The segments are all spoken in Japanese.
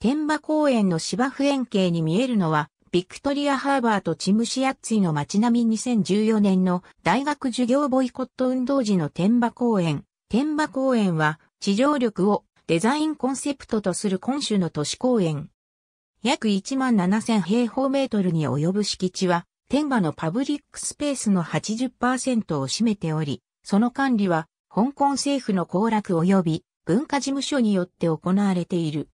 天馬公園の芝生円形に見えるのは、ビクトリアハーバーとチムシアッツィの街並み2014年の大学授業ボイコット運動時の天馬公園。天馬公園は地上力をデザインコンセプトとする今週の都市公園。約1万7000平方メートルに及ぶ敷地は、天馬のパブリックスペースの80%を占めており、その管理は香港政府の行楽及び文化事務所によって行われている。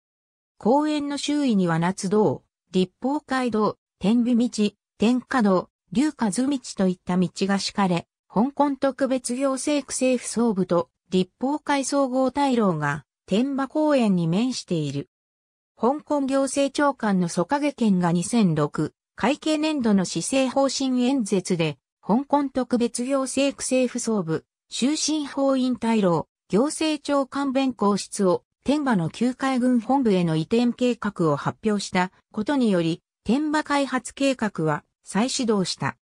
公園の周囲には夏道、立法街道、天美道、天下道、龍和道といった道が敷かれ、香港特別行政区政府総部と立法会総合大楼が天馬公園に面している。香港行政長官の曽影県が2006会計年度の施政方針演説で、香港特別行政区政府総部、終身法院大楼、行政長官弁公室を天馬の旧海軍本部への移転計画を発表したことにより、天馬開発計画は再始動した。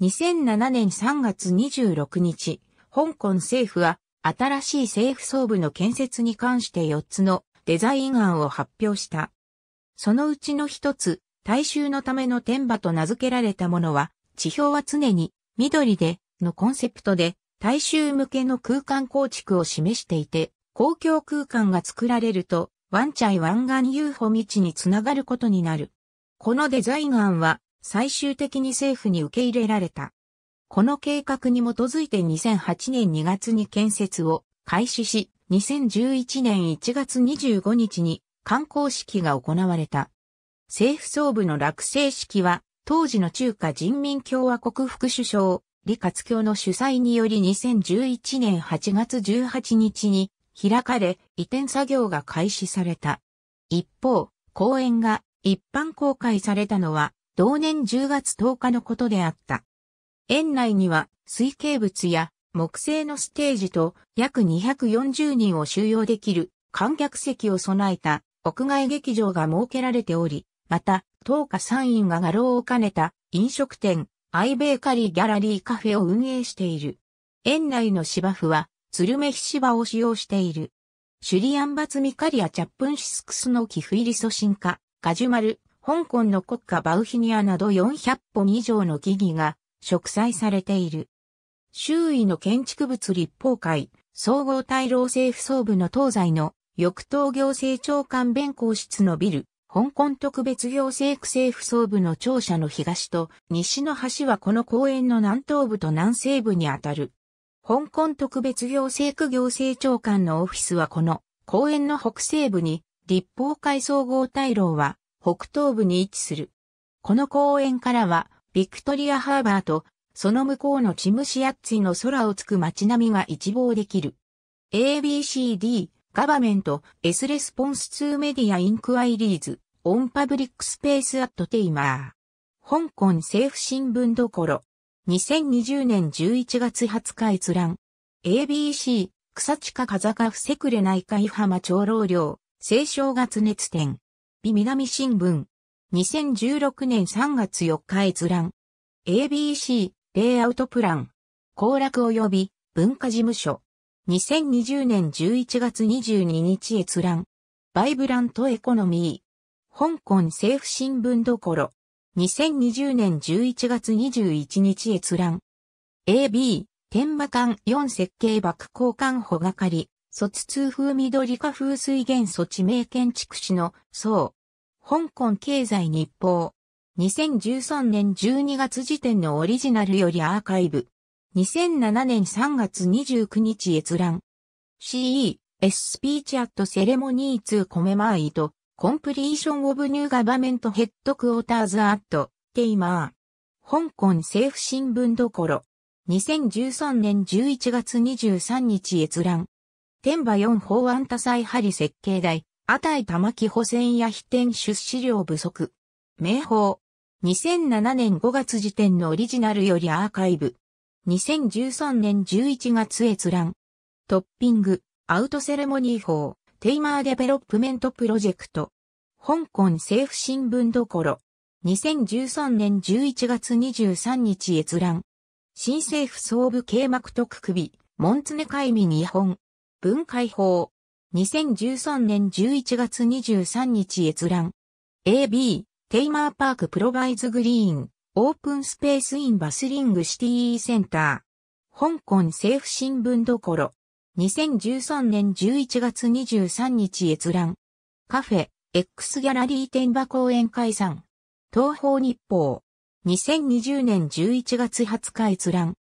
2007年3月26日、香港政府は新しい政府総部の建設に関して4つのデザイン案を発表した。そのうちの1つ、大衆のための天馬と名付けられたものは、地表は常に緑でのコンセプトで大衆向けの空間構築を示していて、公共空間が作られると、ワンチャイ湾岸遊歩道につながることになる。このデザイン案は最終的に政府に受け入れられた。この計画に基づいて2008年2月に建設を開始し、2011年1月25日に観光式が行われた。政府総部の落成式は、当時の中華人民共和国副首相、李克強の主催により2011年8月18日に開かれ、移転作業が開始された。一方、公園が一般公開されたのは、同年10月10日のことであった。園内には、水系物や木製のステージと約240人を収容できる観客席を備えた屋外劇場が設けられており、また、当家参院が画廊を兼ねた飲食店、アイベーカリーギャラリーカフェを運営している。園内の芝生はツルメヒシバを使用している。シュリアンバツミカリアチャップンシスクスの寄付入り祖神化、カジュマル、香港の国家バウヒニアなど400本以上の木々が植栽されている。周囲の建築物立法会、総合大老政府総部の東西の翌東行政長官弁公室のビル、香港特別行政区政府総部の庁舎の東と西の端はこの公園の南東部と南西部にあたる。香港特別行政区行政長官のオフィスはこの公園の北西部に、立法会総合大楼は北東部に位置する。この公園からは、ビクトリアハーバーと、その向こうのチムシアッツィの空をつく街並みが一望できる。ABCD、ガバメント、S レスポンス2メディアインクワイリーズ、オンパブリックスペースアットテイマー。香港政府新聞どころ、2020年11月20日閲覧。ABC、草地下風か伏せくれないか伊浜長老寮、青少月熱点。美南新聞。2016年3月4日閲覧。ABC、レイアウトプラン。行楽及び文化事務所。2020年11月22日閲覧。バイブラントエコノミー。香港政府新聞どころ。2020年11月21日閲覧。AB、天馬館4設計爆交換保がかり、卒通風緑化風水源措置名建築士の、そう。香港経済日報。2013年12月時点のオリジナルよりアーカイブ。2007年3月29日閲覧。CE、S スピーチアットセレモニー2コメマーイド。コンプリーション・オブ・ニュー・ n t h e a ヘッドクォーターズ・アット・テイマー。香港政府新聞どころ。2013年11月23日閲覧。天馬4法案多彩針設計台、値玉木補選や非展出資料不足。名法。2007年5月時点のオリジナルよりアーカイブ。2013年11月閲覧。トッピング、アウトセレモニー法。テイマーデベロップメントプロジェクト。香港政府新聞どころ。2013年11月23日閲覧。新政府総部啓幕特区日、モンツネ会議日本。文解法。2013年11月23日閲覧。AB、テイマーパークプロバイズグリーン、オープンスペースインバスリングシティセンター。香港政府新聞どころ。2013年11月23日閲覧。カフェ、X ギャラリー天馬公園解散。東方日報。2020年11月20日閲覧。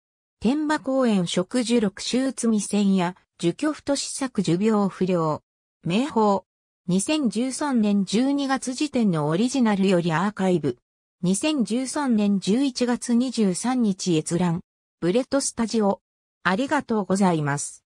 天馬公園食樹六周摘戦や、樹居都市作樹病不良。名宝。2013年12月時点のオリジナルよりアーカイブ。2013年11月23日閲覧。ブレッドスタジオ。ありがとうございます。